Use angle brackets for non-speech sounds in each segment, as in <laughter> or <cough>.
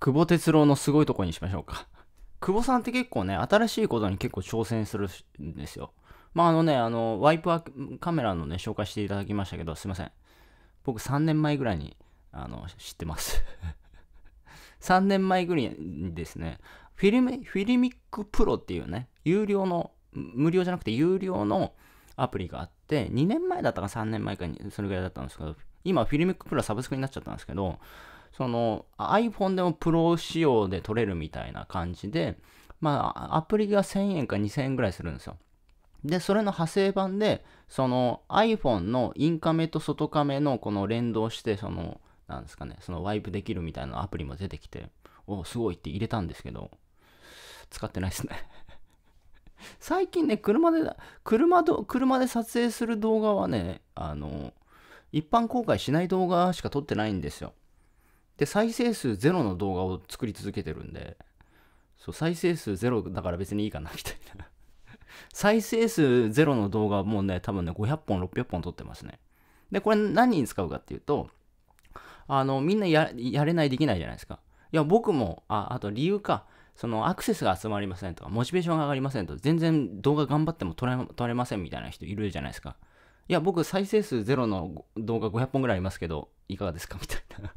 久保哲郎のすごいとこにしましょうか。久保さんって結構ね、新しいことに結構挑戦するんですよ。まああのね、あの、ワイプカメラのね、紹介していただきましたけど、すいません。僕3年前ぐらいに、あの、知ってます3 <laughs> 年前ぐらいにですね、フィルミ、フィルミックプロっていうね、有料の、無料じゃなくて有料のアプリがあって、2年前だったか3年前かに、それぐらいだったんですけど、今、フィルミックプロはサブスクになっちゃったんですけど、その iPhone でもプロ仕様で撮れるみたいな感じで、まあ、アプリが1000円か2000円ぐらいするんですよ。で、それの派生版で、その iPhone のインカメと外カメのこの連動して、その、なんですかね、そのワイプできるみたいなアプリも出てきて、おすごいって入れたんですけど、使ってないですね <laughs> 最近ね、車で、車ど、車で撮影する動画はね、あの、一般公開しない動画しか撮ってないんですよ。で、再生数ゼロの動画を作り続けてるんで、そう、再生数ゼロだから別にいいかな、みたいな <laughs> 再生数ゼロの動画はもうね、多分ね、500本、600本撮ってますね。で、これ何に使うかっていうと、あの、みんなやれない、できないじゃないですか。いや、僕も、あ、あと理由か、そのアクセスが集まりませんとか、モチベーションが上がりませんと、全然動画頑張っても撮れ撮れませんみたいな人いるじゃないですか。いや、僕再生数ゼロの動画500本ぐらいありますけど、いかがですかみたいな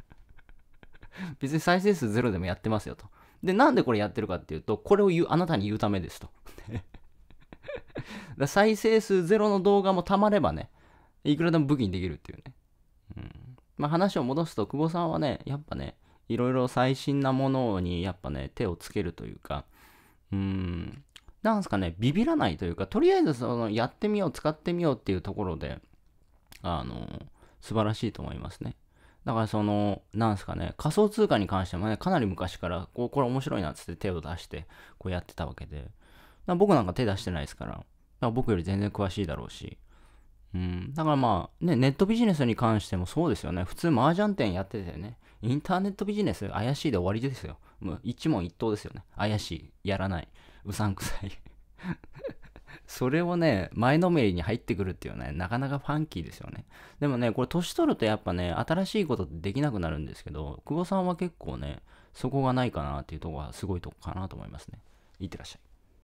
<laughs> 別に再生数ゼロでもやってますよと。で、なんでこれやってるかっていうと、これを言う、あなたに言うためですと。<laughs> だ再生数ゼロの動画もたまればね、いくらでも武器にできるっていうね。うん。まあ話を戻すと、久保さんはね、やっぱね、いろいろ最新なものにやっぱね、手をつけるというか、うん、なんすかね、ビビらないというか、とりあえずそのやってみよう、使ってみようっていうところで、あの、素晴らしいと思いますね。だからその、なんすかね、仮想通貨に関してもね、かなり昔から、こう、これ面白いなっつって手を出して、こうやってたわけで。な僕なんか手出してないですから。だから僕より全然詳しいだろうし。うん。だからまあ、ね、ネットビジネスに関してもそうですよね。普通麻雀店やっててね、インターネットビジネス怪しいで終わりですよ。もう一問一答ですよね。怪しい、やらない、うさんくさいそれをね、前のめりに入ってくるっていうのはね、なかなかファンキーですよね。でもね、これ年取るとやっぱね、新しいことってできなくなるんですけど、久保さんは結構ね、そこがないかなっていうとこがすごいとこかなと思いますね。いってらっしゃい。